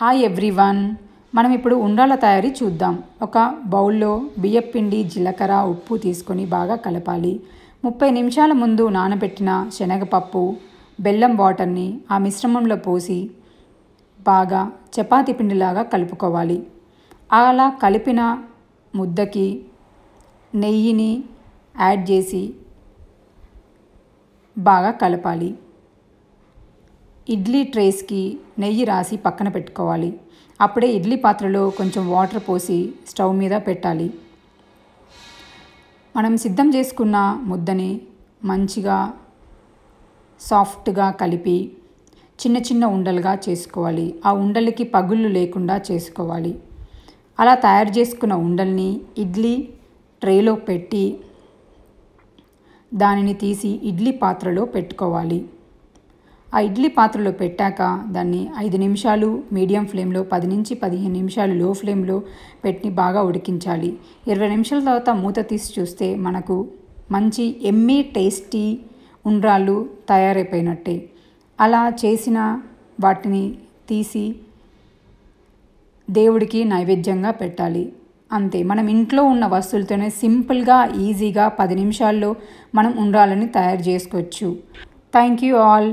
hi everyone మనం ఇప్పుడు ఉండాల తయారీ చూద్దాం ఒక బౌల్లో బియ్యపిండి జీలకర్ర ఉప్పు తీసుకొని బాగా కలపాలి ముప్పై నిమిషాల ముందు నానబెట్టిన శనగపప్పు బెల్లం వాటర్ని ఆ మిశ్రమంలో పోసి బాగా చపాతి పిండిలాగా కలుపుకోవాలి అలా కలిపిన ముద్దకి నెయ్యిని యాడ్ చేసి బాగా కలపాలి ఇడ్లీ ట్రేస్కి నెయ్యి రాసి పక్కన పెట్టుకోవాలి అప్పుడే ఇడ్లీ పాత్రలో కొంచెం వాటర్ పోసి స్టవ్ మీద పెట్టాలి మనం సిద్ధం చేసుకున్న ముద్దని మంచిగా సాఫ్ట్గా కలిపి చిన్న చిన్న ఉండలుగా చేసుకోవాలి ఆ ఉండలకి పగుళ్ళు లేకుండా చేసుకోవాలి అలా తయారు చేసుకున్న ఉండల్ని ఇడ్లీ ట్రేలో పెట్టి దానిని తీసి ఇడ్లీ పాత్రలో పెట్టుకోవాలి ఆ ఇడ్లీ పాత్రలో పెట్టాక దాన్ని ఐదు నిమిషాలు మీడియం ఫ్లేమ్లో పది నుంచి పదిహేను నిమిషాలు లో ఫ్లేమ్లో పెట్టి బాగా ఉడికించాలి ఇరవై నిమిషాల తర్వాత మూత తీసి చూస్తే మనకు మంచి ఎమ్మీ టేస్టీ ఉండ్రాళ్ళు తయారైపోయినట్టే అలా చేసిన వాటిని తీసి దేవుడికి నైవేద్యంగా పెట్టాలి అంతే మనం ఇంట్లో ఉన్న వస్తువులతోనే సింపుల్గా ఈజీగా పది నిమిషాల్లో మనం ఉండ్రాలని తయారు చేసుకోవచ్చు థ్యాంక్ యూ ఆల్